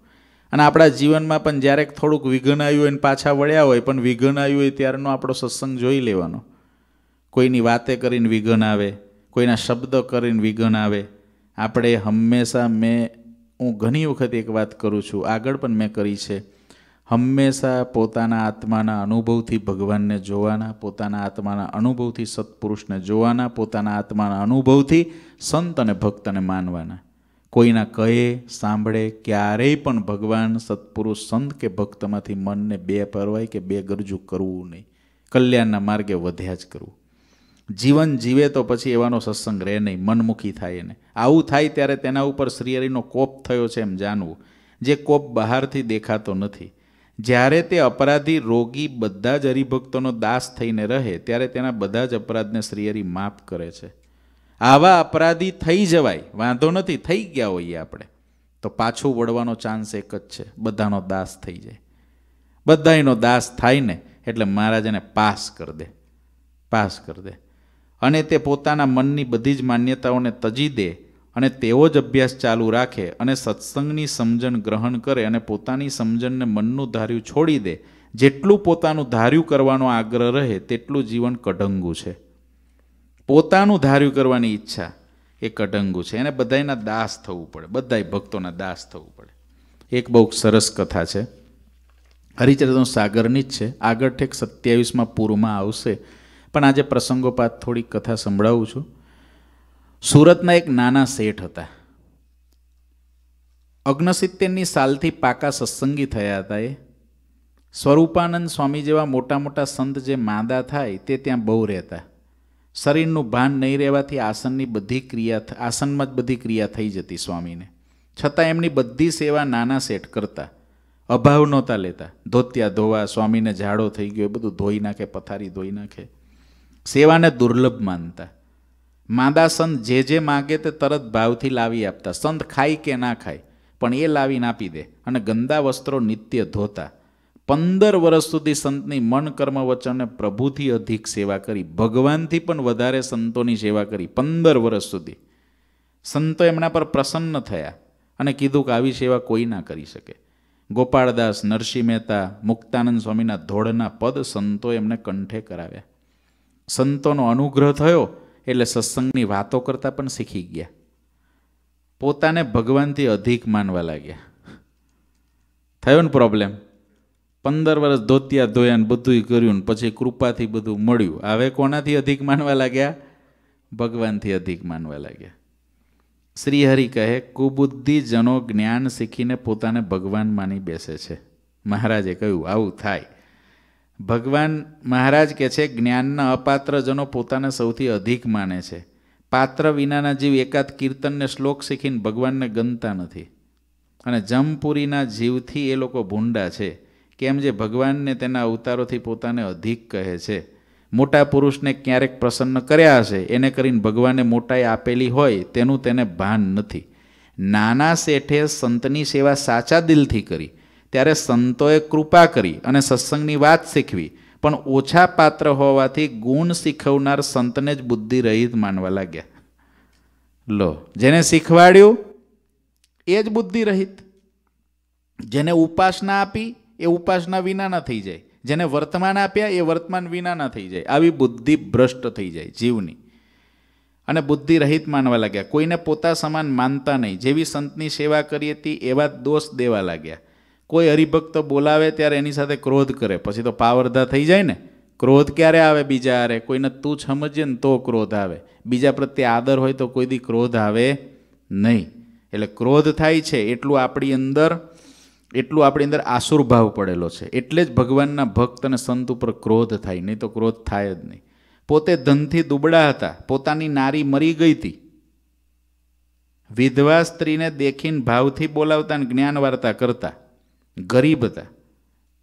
અને આપણા જીવનમાં પણ જ્યારે થોડુંક વિઘન આવ્યું હોય પાછા વળ્યા હોય પણ વિઘન આવ્યું હોય ત્યારનો આપણો સત્સંગ જોઈ લેવાનો કોઈની વાતે કરીને વિઘન આવે કોઈના શબ્દ કરીને વિઘ્ન આવે આપણે હંમેશા મેં હું ઘણી વખત એક વાત કરું છું આગળ પણ મેં કરી છે હંમેશા પોતાના આત્માના અનુભવથી ભગવાનને જોવાના પોતાના આત્માના અનુભવથી સત્પુરુષને જોવાના પોતાના આત્માના અનુભવથી સંત અને ભક્તને માનવાના કોઈના કહે સાંભળે ક્યારેય પણ ભગવાન સત્પુરુષ સંત કે ભક્તમાંથી મનને બે પરવાય કે બે ગરજુ કરવું નહીં કલ્યાણના માર્ગે વધ્યા જ કરવું જીવન જીવે તો પછી એવાનો સત્સંગ રહે નહીં મનમુખી થાય એને આવું થાય ત્યારે તેના ઉપર શ્રીહરિનો કોપ થયો છે એમ જાણવું જે કોપ બહારથી દેખાતો નથી જ્યારે તે અપરાધી રોગી બધા જ હરિભક્તોનો દાસ થઈને રહે ત્યારે તેના બધા જ અપરાધને શ્રીહરિ માફ કરે છે આવા અપરાધી થઈ જવાય વાંધો નથી થઈ ગયા હોઈએ આપણે તો પાછું વળવાનો ચાન્સ એક જ છે બધાનો દાસ થઈ જાય બધાનો દાસ થાય ને એટલે મહારાજ એને પાસ કરી દે પાસ કરી દે અને તે પોતાના મનની બધી જ માન્યતાઓને તજી દે અને તેવો જ અભ્યાસ ચાલુ રાખે અને સત્સંગની સમજણ ગ્રહણ કરે અને પોતાની સમજણને મનનું ધાર્યું છોડી દે જેટલું પોતાનું ધાર્યું કરવાનો આગ્રહ રહે તેટલું જીવન કઢંગુ છે પોતાનું ધાર્યું કરવાની ઈચ્છા એ કઢંગુ છે એને બધાના દાસ થવું પડે બધાય ભક્તોના દાસ થવું પડે એક બહુ સરસ કથા છે હરિચરિત્ર સાગરની જ છે આગળ ઠેક સત્યાવીસમાં પૂરમાં આવશે પણ આજે પ્રસંગોપાત થોડીક કથા સંભળાવું છું સુરતના એક નાના શેઠ હતા અગ્નસિત્તેરની સાલથી પાકા સત્સંગી થયા હતા એ સ્વરૂપાનંદ સ્વામી જેવા મોટા મોટા સંત જે માંદા થાય તે ત્યાં બહુ રહેતા શરીરનું ભાન નહીં રહેવાથી આસનની બધી ક્રિયા આસનમાં જ બધી ક્રિયા થઈ જતી સ્વામીને છતાં એમની બધી સેવા નાના સેટ કરતા અભાવ નહોતા લેતા ધોત્યા ધોવા સ્વામીને ઝાડો થઈ ગયો એ બધું ધોઈ નાખે પથારી ધોઈ નાખે સેવાને દુર્લભ માનતા માદા સંત જે જે માગે તે તરત ભાવથી લાવી આપતા સંત ખાય કે ના ખાય પણ એ લાવીને આપી દે અને ગંદા વસ્ત્રો નિત્ય ધોતા પંદર વર્ષ સુધી સંતની મન કર્મ વચનને પ્રભુથી અધિક સેવા કરી ભગવાનથી પણ વધારે સંતોની સેવા કરી પંદર વર્ષ સુધી સંતો એમના પર પ્રસન્ન થયા અને કીધું કે આવી સેવા કોઈ ના કરી શકે ગોપાળદાસ નરસિંહ મહેતા મુક્તાનંદ સ્વામીના ધોળના પદ સંતો એમને કંઠે કરાવ્યા સંતોનો અનુગ્રહ થયો એટલે સત્સંગની વાતો કરતાં પણ શીખી ગયા પોતાને ભગવાનથી અધિક માનવા લાગ્યા થયો ને પ્રોબ્લેમ પંદર વર્ષ ધોતિયા ધોયા ને બધું કર્યું ને પછી કૃપાથી બધું મળ્યું હવે કોનાથી અધિક માનવા લાગ્યા ભગવાનથી અધિક માનવા લાગ્યા શ્રીહરિ કહે કુબુદ્ધિજનો જ્ઞાન શીખીને પોતાને ભગવાન માની બેસે છે મહારાજે કહ્યું આવું થાય ભગવાન મહારાજ કહે છે જ્ઞાનના અપાત્રજનો પોતાને સૌથી અધિક માને છે પાત્ર વિનાના જીવ એકાદ કીર્તનને શ્લોક શીખીને ભગવાનને ગમતા નથી અને જમપુરીના જીવથી એ લોકો ભૂંડા છે કેમ જે ભગવાનને તેના અવતારોથી પોતાને અધિક કહે છે મોટા પુરુષને ક્યારેક પ્રસન્ન કર્યા હશે એને કરીને ભગવાને મોટાએ આપેલી હોય તેનું તેને ભાન નથી નાના શેઠે સંતની સેવા સાચા દિલથી કરી ત્યારે સંતોએ કૃપા કરી અને સત્સંગની વાત શીખવી પણ ઓછા પાત્ર હોવાથી ગુણ શીખવનાર સંતને જ બુદ્ધિ રહિત માનવા લાગ્યા લો જેને શીખવાડ્યું એ જ બુદ્ધિ રહિત જેને ઉપાસના આપી એ ઉપાસના વિનાના થઈ જાય જેને વર્તમાન આપ્યા એ વર્તમાન વિના ના થઈ જાય આવી બુદ્ધિ ભ્રષ્ટ થઈ જાય જીવની અને બુદ્ધિ રહિત માનવા લાગ્યા કોઈને પોતા સમાન માનતા નહીં જેવી સંતની સેવા કરી હતી એવા દોષ દેવા લાગ્યા કોઈ હરિભક્ત બોલાવે ત્યારે એની સાથે ક્રોધ કરે પછી તો પાવરધા થઈ જાય ને ક્રોધ ક્યારે આવે બીજા અરે કોઈને તું સમજીએ ને તો ક્રોધ આવે બીજા પ્રત્યે આદર હોય તો કોઈ દી ક્રોધ આવે નહીં એટલે ક્રોધ થાય છે એટલું આપણી અંદર એટલું આપણી અંદર આસુરભાવ પડેલો છે એટલે જ ભગવાનના ભક્ત અને સંત ઉપર ક્રોધ થાય નહીં તો ક્રોધ થાય જ નહીં પોતે ધનથી દુબળા હતા પોતાની નારી મરી ગઈ હતી વિધવા સ્ત્રીને દેખીને ભાવથી બોલાવતા અને જ્ઞાન વાર્તા કરતા ગરીબ હતા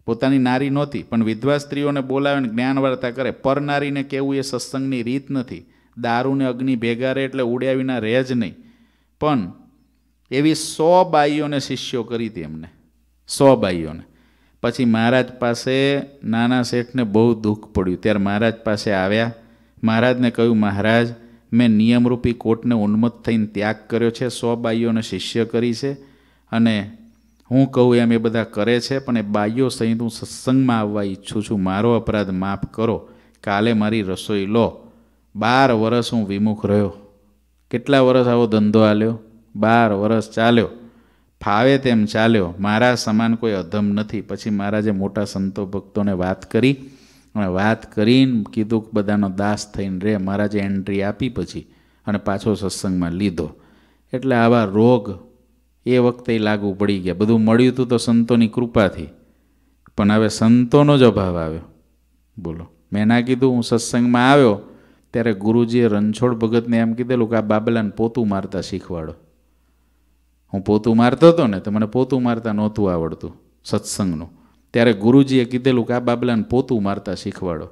પોતાની નારી નહોતી પણ વિધવા સ્ત્રીઓને બોલાવીને જ્ઞાન વાર્તા કરે પર નારીને કહેવું એ સત્સંગની રીત નથી દારૂને અગ્નિ ભેગા રહે એટલે ઉડ્યા વિના રહે જ નહીં પણ એવી સો બાઈઓને શિષ્યો કરી હતી એમને સો બાઈઓને પછી મહારાજ પાસે નાના શેઠને બહુ દુઃખ પડ્યું ત્યારે મહારાજ પાસે આવ્યા મહારાજને કહ્યું મહારાજ મેં નિયમરૂપી કોર્ટને ઉન્મત થઈને ત્યાગ કર્યો છે સો બાઈઓને શિષ્ય કરી છે અને હું કહું એમ એ બધા કરે છે પણ એ બાઈઓ સહિત હું સત્સંગમાં આવવા ઈચ્છું છું મારો અપરાધ માફ કરો કાલે મારી રસોઈ લો બાર વરસ હું વિમુખ રહ્યો કેટલા વર્ષ આવો ધંધો આલ્યો બાર વરસ ચાલ્યો ફાવે તેમ ચાલ્યો મારા સમાન કોઈ અધમ નથી પછી મારા જે મોટા સંતો ભક્તોને વાત કરી અને વાત કરીને કીધું કે બધાનો દાસ થઈને રહે જે એન્ટ્રી આપી પછી અને પાછો સત્સંગમાં લીધો એટલે આવા રોગ એ વખતે લાગુ પડી ગયા બધું મળ્યું હતું તો સંતોની કૃપાથી પણ હવે સંતોનો જ અભાવ આવ્યો બોલો મેં ના કીધું હું સત્સંગમાં આવ્યો ત્યારે ગુરુજીએ રણછોડ ભગતને એમ કીધેલું કે આ બાબલાને પોતું મારતા શીખવાડો હું પોતું મારતો હતો ને તો મને પોતું મારતા નહોતું આવડતું સત્સંગનું ત્યારે ગુરુજીએ કીધેલું કે આ બાબલાને પોતું મારતા શીખવાડો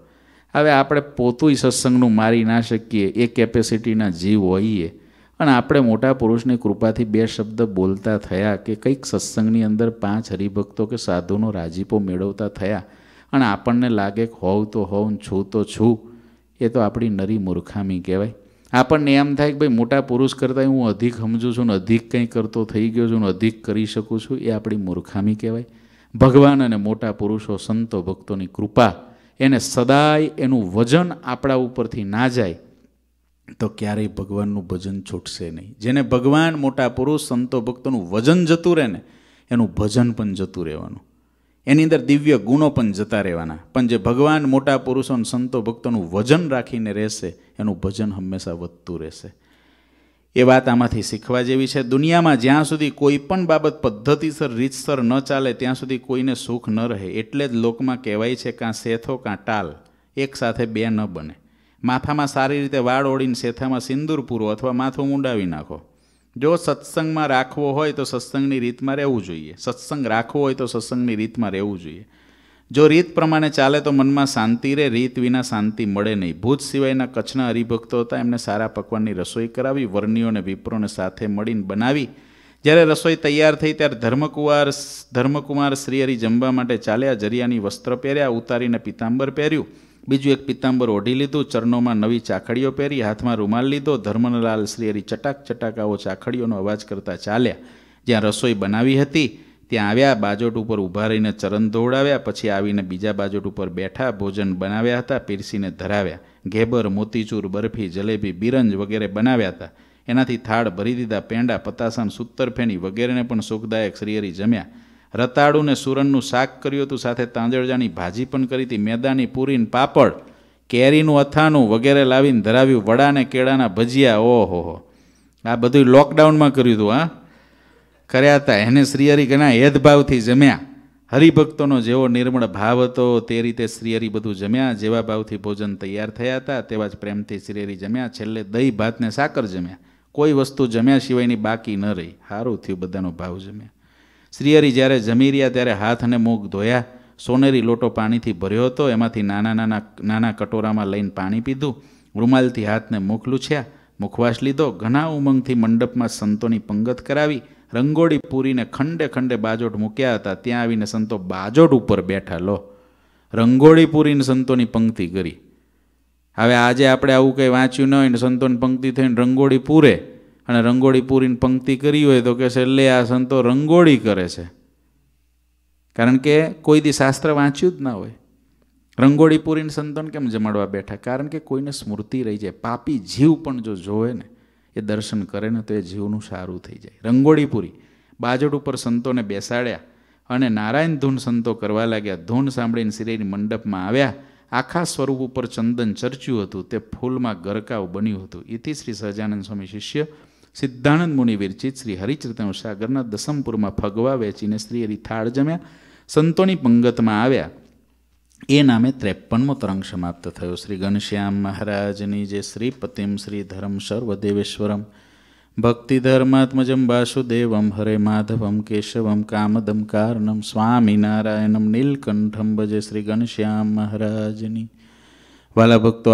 હવે આપણે પોતું સત્સંગનું મારી ના શકીએ એ કેપેસિટીના જીવ હોઈએ પણ આપણે મોટા પુરુષની કૃપાથી બે શબ્દ બોલતા થયા કે કંઈક સત્સંગની અંદર પાંચ હરિભક્તો કે સાધુનો રાજીપો મેળવતા થયા અને આપણને લાગે કે હોવ તો હોઉં છું તો છું એ તો આપણી નરી મૂર્ખામી કહેવાય આપણને એમ થાય કે ભાઈ મોટા પુરુષ કરતાં હું અધિક સમજું છું ને અધિક કંઈ કરતો થઈ ગયો છું ને અધિક કરી શકું છું એ આપણી મૂર્ખામી કહેવાય ભગવાન અને મોટા પુરુષો સંતો ભક્તોની કૃપા એને સદાય એનું વજન આપણા ઉપરથી ના જાય તો ક્યારેય ભગવાનનું ભજન છૂટશે નહીં જેને ભગવાન મોટા પુરુષ સંતો ભક્તોનું વજન જતું રહે ને એનું ભજન પણ જતું રહેવાનું એની અંદર દિવ્ય ગુણો પણ જતા રહેવાના પણ જે ભગવાન મોટા પુરુષો અને સંતો ભક્તોનું વજન રાખીને રહેશે એનું ભજન હંમેશા વધતું રહેશે એ વાત આમાંથી શીખવા જેવી છે દુનિયામાં જ્યાં સુધી કોઈ પણ બાબત પદ્ધતિસર રીતસર ન ચાલે ત્યાં સુધી કોઈને સુખ ન રહે એટલે જ લોકમાં કહેવાય છે કાં શેથો કાં ટાલ એક સાથે બે ન બને માથામાં સારી રીતે વાળ ઓળીને શેથામાં સિંદૂર પૂરો અથવા માથું મુંડાવી નાખો જો સત્સંગમાં રાખવો હોય તો સત્સંગની રીતમાં રહેવું જોઈએ સત્સંગ રાખવો હોય તો સત્સંગની રીતમાં રહેવું જોઈએ જો રીત પ્રમાણે ચાલે તો મનમાં શાંતિ રહે રીત વિના શાંતિ મળે નહીં ભૂત સિવાયના કચ્છના હરિભક્તો હતા એમને સારા પકવાનની રસોઈ કરાવી વર્ણિઓને વિપ્રોને સાથે મળીને બનાવી જ્યારે રસોઈ તૈયાર થઈ ત્યારે ધર્મકુમાર ધર્મકુમાર શ્રીહરિ જમવા માટે ચાલ્યા જરિયાની વસ્ત્ર પહેર્યા ઉતારીને પિતાંબર પહેર્યું બીજું એક પિત્તાંબર ઓઢી લીધું ચરણોમાં નવી ચાખડીઓ પહેરી હાથમાં રૂમાલ લીધો ધર્મનલાલ શ્રીહરિ ચટાક ચટાક આવો ચાખડીઓનો અવાજ કરતા ચાલ્યા જ્યાં રસોઈ બનાવી હતી ત્યાં આવ્યા બાજોટ ઉપર ઊભા રહીને ચરણ દોડાવ્યા પછી આવીને બીજા બાજોટ ઉપર બેઠા ભોજન બનાવ્યા હતા પીરસીને ધરાવ્યા ઘેબર મોતીચૂર બરફી જલેબી બિરંજ વગેરે બનાવ્યા હતા એનાથી થાળ ભરી દીધા પેંડા પતાસાન સૂતરફેણી વગેરેને પણ સુખદાયક શ્રીહરી જમ્યા રતાળું ને સુરણનું શાક કર્યું હતું સાથે તાંદળજાની ભાજી પણ કરી હતી મેદાની પૂરીને પાપડ કેરીનું અથાણું વગેરે લાવીને ધરાવ્યું વડા ને કેળાના ભજીયા ઓહો હો આ બધું લોકડાઉનમાં કર્યું હતું હા કર્યા હતા એને શ્રીહરિ ઘણા હેદભાવથી જમ્યા હરિભક્તોનો જેવો નિર્મળ ભાવ હતો તે રીતે શ્રીહરિ બધું જમ્યા જેવા ભાવથી ભોજન તૈયાર થયા હતા તેવા જ પ્રેમથી શ્રીહરિ જમ્યા છેલ્લે દહીં ભાતને સાકર જમ્યા કોઈ વસ્તુ જમ્યા સિવાયની બાકી ન રહી સારું થયું બધાનો ભાવ જમ્યા શ્રીહરિ જ્યારે જમી રહ્યા ત્યારે હાથ અને મુખ ધોયા સોનેરી લોટો પાણીથી ભર્યો હતો એમાંથી નાના નાના નાના કટોરામાં લઈને પાણી પીધું રૂમાલથી હાથને મુખ લૂછ્યા મુખવાસ લીધો ઘણા ઉમંગથી મંડપમાં સંતોની પંગત કરાવી રંગોળી પૂરીને ખંડે ખંડે બાજોટ મૂક્યા હતા ત્યાં આવીને સંતો બાજોટ ઉપર બેઠા લો રંગોળી પૂરીને સંતોની પંક્તિ કરી હવે આજે આપણે આવું કંઈ વાંચ્યું ન હોય ને સંતોની પંક્તિ થઈને રંગોળી પૂરે અને રંગોળી પૂરીની પંક્તિ કરી હોય તો કે છે લે આ સંતો રંગોળી કરે છે કારણ કે કોઈ દી શાસ્ત્ર વાંચ્યું જ ના હોય રંગોળી પૂરીને સંતોને કેમ જમાડવા બેઠા કારણ કે કોઈને સ્મૃતિ રહી જાય પાપી જીવ પણ જો જોવે ને એ દર્શન કરે ને તો એ જીવનું સારું થઈ જાય રંગોળી પૂરી બાજડ ઉપર સંતોને બેસાડ્યા અને નારાયણ ધૂન સંતો કરવા લાગ્યા ધૂન સાંભળીને શ્રીની મંડપમાં આવ્યા આખા સ્વરૂપ ઉપર ચંદન ચર્ચ્યું હતું તે ફૂલમાં ગરકાવ બન્યું હતું એથી શ્રી સહજાનંદ સ્વામી શિષ્ય સિદ્ધાનંદ મુનિ વિરચિત શ્રી હરિચરિતનું સાગરના દસમપુરમાં ફગવા વેચીને શ્રી હરિ થાળ જમ્યા સંતોની પંગતમાં આવ્યા એ નામે ત્રેપનમો તરંગ સમાપ્ત થયો શ્રી ઘનશ્યામ મહારાજની જે શ્રી શ્રી ધર્મ સર્વદેવેશ્વરમ ભક્તિ ધર્માત્મજમ વાસુદેવમ હરે માધવમ કેશવમ કામદમ કારણમ સ્વામિનારાયણમ નીલકંઠમ ભજે શ્રી ઘનશ્યામ મહારાજની વાલા ભક્તો